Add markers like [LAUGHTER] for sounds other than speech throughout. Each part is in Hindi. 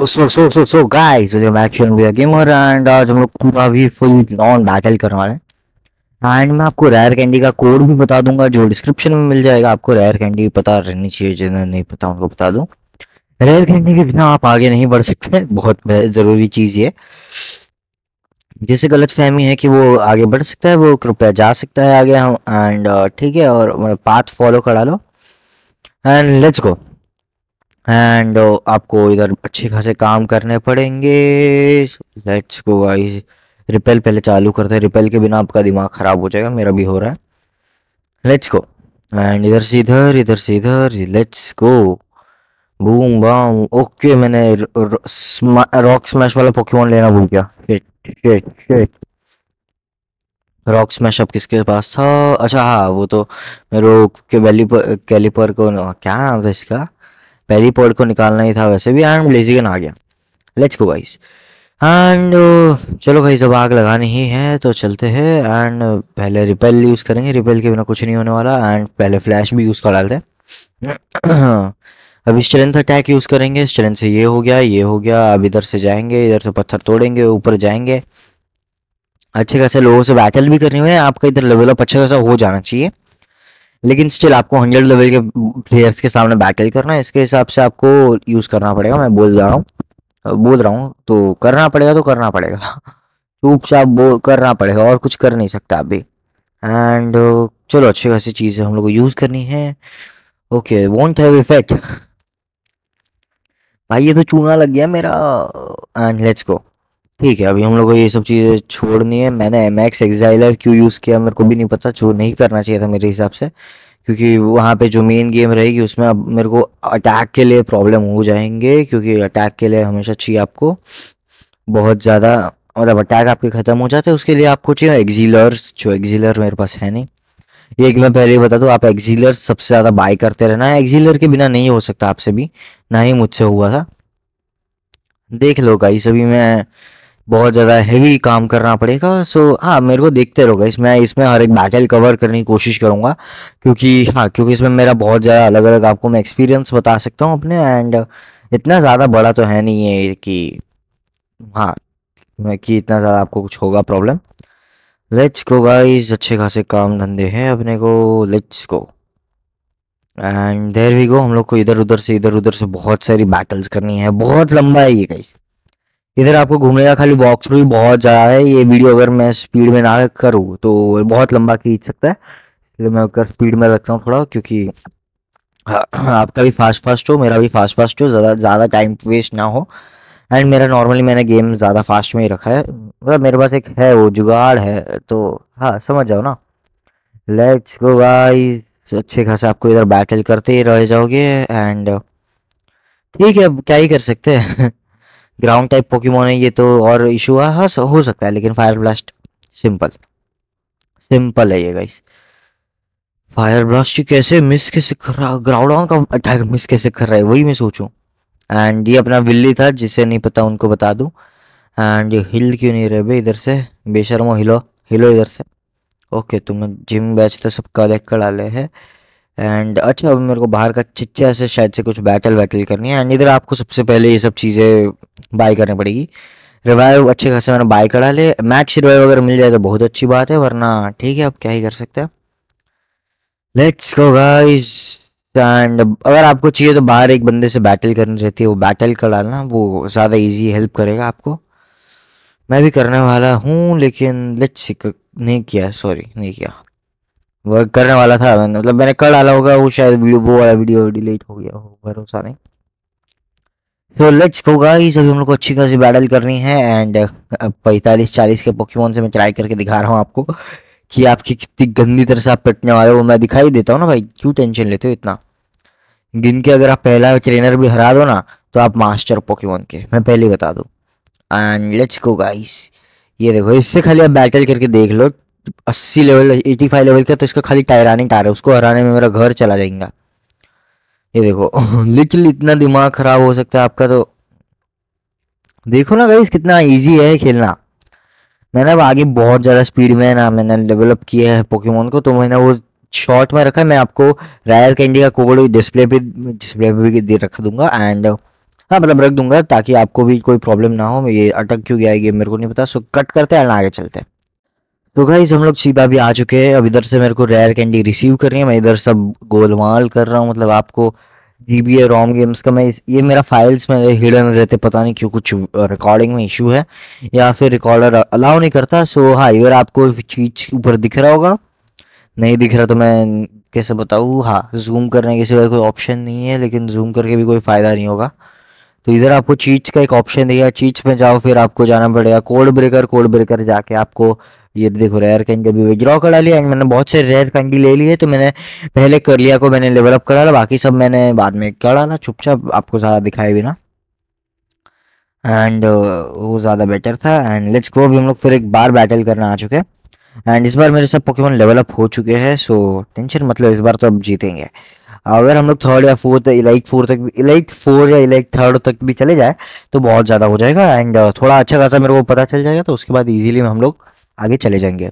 so so so so guys welcome back to V gamer and आज हम लोग पूरा भी फुल नॉन बैटल करने वाले हैं एंड मैं आपको रेयर कैंडी का कोड भी बता दूंगा जो डिस्क्रिप्शन में मिल जाएगा आपको रेयर कैंडी पता रहनी चाहिए जिन्हें नहीं पता उनको बता दूं रेयर कैंडी के बिना आप आगे नहीं बढ़ सकते बहुत ज़रूरी चीज़ ये जैसे गलत फहमी है कि वो आगे बढ़ सकता है वो कृपया जा सकता है आगे हम एंड ठीक है और पाथ फॉलो करा लो and let's go and uh, आपको इधर अच्छे खासे काम करने पड़ेंगे लेट्स गो गाइस रिपेल पहले चालू करते हैं रिपेल के बिना आपका दिमाग ख़राब हो जाएगा मेरा भी हो रहा है लेट्स गो एंड इधर से इधर इधर से इधर let's go boom bam okay मैंने रॉक स्मैश वाला पोकेमोन लेना भूल गया रॉक स्मैश अब किसके पास था अच्छा हाँ वो तो मेरे कैलीपर कैलीपर को क्या नाम था इसका पहली पॉड को निकालना ही था वैसे भी एंड ब्लेजिगन आ गया लेट्स गो गाइस एंड चलो गाइस अब आग लगानी ही है तो चलते हैं एंड uh, पहले रिपेल यूज़ करेंगे रिपेल के बिना कुछ नहीं होने वाला एंड पहले फ्लैश भी यूज़ कर डालते हैं [CLEARS THROAT] अभी स्ट्रेंथ अटैक यूज़ करेंगे स्ट्रेंथ से ये हो गया ये हो गया अब इधर से जाएंगे इधर से पत्थर तोड़ेंगे ऊपर जाएंगे अच्छे खासे लोगों से बैटल भी करनी है आपका इधर लेवल अप अच्छा खासा हो जाना चाहिए लेकिन स्टिल आपको हंड्रेड लेवल के प्लेयर्स के सामने बैटल करना है इसके हिसाब से आपको यूज़ करना पड़ेगा मैं बोल जा रहा हूँ बोल रहा हूँ तो करना पड़ेगा तो करना पड़ेगा [LAUGHS] चुपचाप बोल करना पड़ेगा और कुछ कर नहीं सकता अभी एंड uh, चलो अच्छी खासी चीज़ हम लोग को यूज़ करनी है ओके वॉन्ट हैव इफेक्ट भाई ये तो चूना लग गया मेरा एंड लेट्स गो ठीक है अभी हम लोग को ये सब चीज़ें छोड़नी है मैंने एम एक्स एक्साइलर क्यों यूज़ किया मेरे को भी नहीं पता छोड़ नहीं करना चाहिए था मेरे हिसाब से क्योंकि वहाँ पे जो मेन गेम रहेगी उसमें अब मेरे को अटैक के लिए प्रॉब्लम हो जाएंगे क्योंकि अटैक के लिए हमेशा चाहिए आपको बहुत ज़्यादा मतलब अटैक आपके ख़त्म हो जाते हैं उसके लिए आपको चाहिए एक्जीलर्स जो एक्जीलर मेरे पास है नहीं ये एक मैं पहले ही बता दूँ आप एक्जीलर सबसे ज़्यादा बाय करते रहना है एक्जीलर के बिना नहीं हो सकता आपसे भी ना ही मुझसे हुआ था देख लो गाइस अभी मैं बहुत ज़्यादा हैवी काम करना पड़ेगा सो हाँ मेरे को देखते रहोगे इसमें इसमें हर एक बैटल कवर करने की कोशिश करूँगा क्योंकि हाँ क्योंकि इसमें मेरा बहुत ज़्यादा अलग अलग आपको मैं एक्सपीरियंस बता सकता हूँ अपने एंड इतना ज़्यादा बड़ा तो है नहीं है कि हाँ कि इतना ज़्यादा आपको कुछ होगा प्रॉब्लम लेट्स गो गाइस अच्छे खासे काम धंधे हैं अपने को let's go and there we go हम लोग को इधर उधर से इधर उधर से बहुत सारी बैटल्स करनी है बहुत लंबा है ये गाइस इधर आपको घूमने का खाली वॉक थ्रू बहुत ज़्यादा है ये वीडियो अगर मैं स्पीड में ना करूँ तो बहुत लंबा खींच सकता है इसलिए मैं अगर स्पीड में रखता हूँ थोड़ा क्योंकि हाँ, आपका भी फास्ट फास्ट हो मेरा भी फास्ट फास्ट हो ज़्यादा ज़्यादा टाइम वेस्ट ना हो एंड मेरा नॉर्मली मैंने गेम ज़्यादा फास्ट में ही रखा है मतलब मेरे पास एक है वो जुगाड़ है तो हाँ समझ जाओ ना लेट्स गो गाइस अच्छे खासा आपको इधर बैटल करते ही रह जाओगे एंड ठीक है क्या ही कर सकते हैं [LAUGHS] ग्राउंड टाइप पोकीमोन है ये तो और इशू है हाँ हो सकता है लेकिन फायर ब्लास्ट सिंपल सिंपल है ये गाइस फायर ब्लास्ट कैसे मिस कैसे कर रहा ग्राउंड का अटैक मिस कैसे कर रहा है वही मैं सोचूं एंड ये अपना बिल्ली था जिसे नहीं पता उनको बता दूं एंड हिल क्यों नहीं रहे भाई इधर से बेशर्मो हिलो हिलो इधर से ओके तुम्हें जिम बैच तो सबका देख कर डाले है एंड अच्छा अभी मेरे को बाहर का चिट्ठा से शायद से कुछ बैटल वैटल करनी है एंड इधर आपको सबसे पहले ये सब चीज़ें बाय करनी पड़ेगी रिवाइव अच्छे खासे मैंने बाय करा ले मैक्स रिवाइव अगर मिल जाए तो बहुत अच्छी बात है वरना ठीक है आप क्या ही कर सकते हैं लेट्स गो गाइस एंड अगर आपको चाहिए तो बाहर एक बंदे से बैटल करनी रहती है वो बैटल कर डालना वो ज़्यादा इजी हेल्प करेगा आपको मैं भी करने वाला हूँ लेकिन लेट्स नहीं किया सॉरी नहीं किया वर्क करने वाला था मतलब मैंने कल डाला होगा वो शायद वो वाला वीडियो डिलीट हो गया हो भरोसा नहीं तो लेट्स गो गाइस अभी हम लोग को अच्छी खासी बैटल करनी है एंड uh, पैंतालीस चालीस के पोकेमोन से मैं ट्राई करके दिखा रहा हूँ आपको कि आपकी कितनी गंदी तरह से आप पिटने वाले हो मैं दिखाई देता हूँ ना भाई क्यों टेंशन लेते हो इतना गिन के अगर आप पहला ट्रेनर भी हरा दो ना तो आप मास्टर पोकेमोन के मैं पहले बता दूँ एंड लेट्स गो गाइस ये देखो इससे खाली आप बैटल करके देख लो अस्सी लेवल एटी फाइव लेवल का तो इसका खाली टायरानिक टायर है उसको हराने में मेरा घर चला जाएगा ये देखो लिटरली [LAUGHS] इतना दिमाग खराब हो सकता है आपका तो देखो ना गाइस कितना इजी है खेलना मैंने अब आगे बहुत ज़्यादा स्पीड में ना मैंने डेवलप किया है पोकेमोन को तो मैंने वो शॉर्ट में रखा है मैं आपको रायर कैंडी का कोड डिस्प्ले भी डिस्प्ले भी दे रख दूंगा एंड हाँ मतलब रख दूंगा ताकि आपको भी कोई प्रॉब्लम ना हो ये अटक क्यों गया ये मेरे को नहीं पता सो कट करते हैं आगे चलते हैं तो गाइज हम लोग सीधा भी आ चुके हैं अब इधर से मेरे को रेयर कैंडी रिसीव करनी है मैं इधर सब गोलमाल कर रहा हूँ मतलब आपको जी बी ए रोम गेम्स का मैं ये मेरा फाइल्स में हिडन रहते पता नहीं क्यों कुछ रिकॉर्डिंग में इशू है या फिर रिकॉर्डर अलाउ नहीं करता सो हाँ इधर आपको चीज ऊपर दिख रहा होगा नहीं दिख रहा तो मैं कैसे बताऊँ हाँ जूम करने के सिवा कोई ऑप्शन नहीं है लेकिन जूम करके भी कोई फ़ायदा नहीं होगा तो इधर आपको चीज का एक ऑप्शन दिया चीट्स में जाओ फिर आपको जाना पड़ेगा कोड ब्रेकर कोड ब्रेकर जाके आपको ये देखो रेयर कैंडी भी विद्रॉ करा लिया एंड मैंने बहुत से रेयर कैंडी ले लिए तो मैंने पहले कर लिया को मैंने लेवल अप करा बाकी सब मैंने बाद में करा ना चुपचाप आपको सारा भी ना एंड वो ज़्यादा बेटर था एंड लेट्स गो भी हम लोग फिर एक बार बैटल करना आ चुके हैं एंड इस बार मेरे सब पोकेमोन लेवल अप हो चुके हैं सो टेंशन मतलब इस बार तो अब जीतेंगे अगर हम लोग थर्ड या फोर्थ इलाइट फोर तक इलाइट फोर या इलाइट थर्ड तक भी चले जाए तो बहुत ज़्यादा हो जाएगा एंड uh, थोड़ा अच्छा खासा मेरे को पता चल जाएगा तो उसके बाद ईजिली हम लोग आगे चले जाएंगे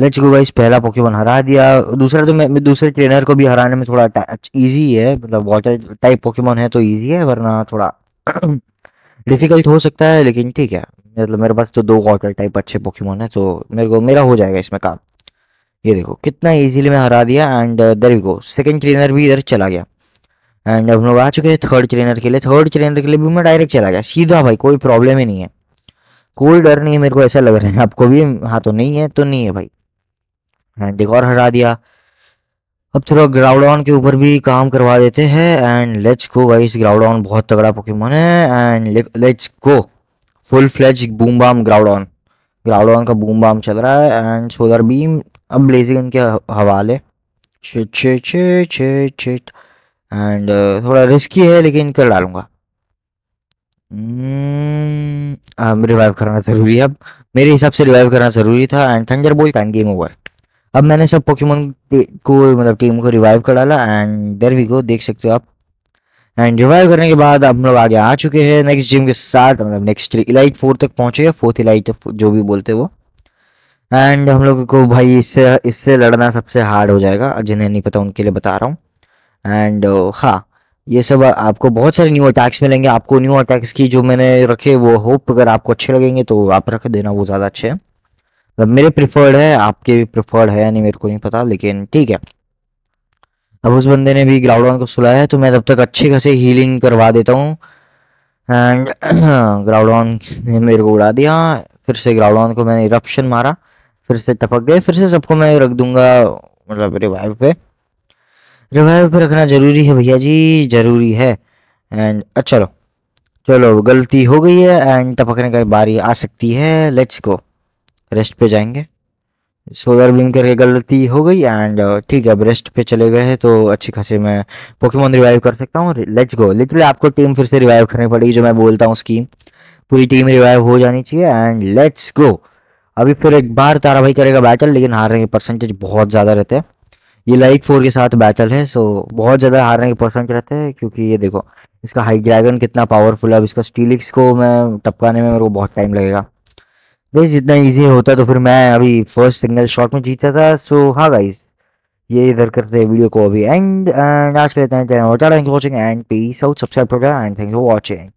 लेट्स गो गाइस पहला पोकेमोन हरा दिया दूसरा तो मैं दूसरे ट्रेनर को भी हराने में थोड़ा इजी है मतलब वाटर टाइप पोकेमोन है तो इजी है वरना थोड़ा डिफिकल्ट [CLEARS THROAT] हो सकता है लेकिन ठीक है मतलब मेरे पास तो दो वाटर टाइप अच्छे पोकेमोन है तो मेरे को मेरा हो जाएगा इसमें काम ये देखो कितना इजीली मैं हरा दिया and there we go second trainer भी इधर चला गया एंड हम लोग आ चुके हैं थर्ड ट्रेनर के लिए थर्ड ट्रेनर के लिए भी मैं डायरेक्ट चला गया सीधा भाई कोई प्रॉब्लम ही नहीं है कोई डर नहीं है मेरे को ऐसा लग रहा है आपको भी हाँ तो नहीं है तो नहीं है भाई एंड एक और हरा दिया अब थोड़ा ग्राउंड ऑन के ऊपर भी काम करवा देते हैं and let's go guys on बहुत तगड़ा पोकेमोन है and let's go full fledge boom bam Groudon Groudon का बूम बाम चल रहा है एंड सोलर बीम अब ब्लेजिगन के हवाले छे छे छे छे एंड थोड़ा रिस्की है लेकिन कर डालूंगा hmm, अब रिवाइव करना ज़रूरी है अब मेरे हिसाब से रिवाइव करना ज़रूरी था एंड थंजर बोल एंड गेम ओवर अब मैंने सब पोकेमोन को मतलब टीम को रिवाइव कर डाला एंड देर वी गो देख सकते हो आप एंड रिवाइव करने के बाद हम लोग आगे आ चुके हैं नेक्स्ट जिम के साथ मतलब नेक्स्ट इलाइट फोर तक पहुंचे फोर्थ इलाइट जो भी बोलते हैं वो एंड हम लोग को भाई इससे इससे लड़ना सबसे हार्ड हो जाएगा जिन्हें नहीं पता उनके लिए बता रहा हूँ एंड uh, हाँ ये सब आपको बहुत सारे न्यू अटैक्स मिलेंगे आपको न्यू अटैक्स की जो मैंने रखे वो होप अगर आपको अच्छे लगेंगे तो आप रख देना वो ज़्यादा अच्छे हैं मतलब मेरे प्रिफर्ड है आपके भी प्रिफर्ड है यानी मेरे को नहीं पता लेकिन ठीक है अब उस बंदे ने भी ग्राउंड वन को सुलाया है तो मैं जब तक अच्छे खासे हीलिंग करवा देता हूँ एंड ग्राउंड वन ने मेरे को उड़ा दिया फिर से ग्राउंड वन को मैंने इरप्शन मारा फिर से टपक गए फिर से सबको मैं रख दूंगा मतलब रिवाइव पे रिवाइव पे रखना ज़रूरी है भैया जी ज़रूरी है एंड चलो चलो गलती हो गई है एंड टपकने का बारी आ सकती है लेट्स गो रेस्ट पे जाएंगे सोलर बीम करके गलती हो गई एंड ठीक है अब रेस्ट पे चले गए हैं तो अच्छी खासी मैं पोकेमोन रिवाइव कर सकता हूँ लेट्स गो लिटरली आपको टीम फिर से रिवाइव करनी पड़ेगी जो मैं बोलता हूँ स्कीम पूरी टीम रिवाइव हो जानी चाहिए एंड लेट्स गो अभी फिर एक बार भाई करेगा बैटल लेकिन हारने के परसेंटेज बहुत ज़्यादा रहते हैं ये लाइक फोर के साथ बैटल है सो बहुत ज़्यादा हारने के परसेंट रहते हैं क्योंकि ये देखो इसका हाई ड्रैगन कितना पावरफुल है अब इसका स्टीलिक्स को मैं टपकाने में मेरे को बहुत टाइम लगेगा बस जितना ईजी होता तो फिर मैं अभी फर्स्ट सिंगल शॉट में जीता था सो हाँ गाइस ये इधर करते हैं वीडियो को अभी एंड एंड आज लेते हैं एंड पीस आउट सब्सक्राइब करें एंड थैंक यू वॉचिंग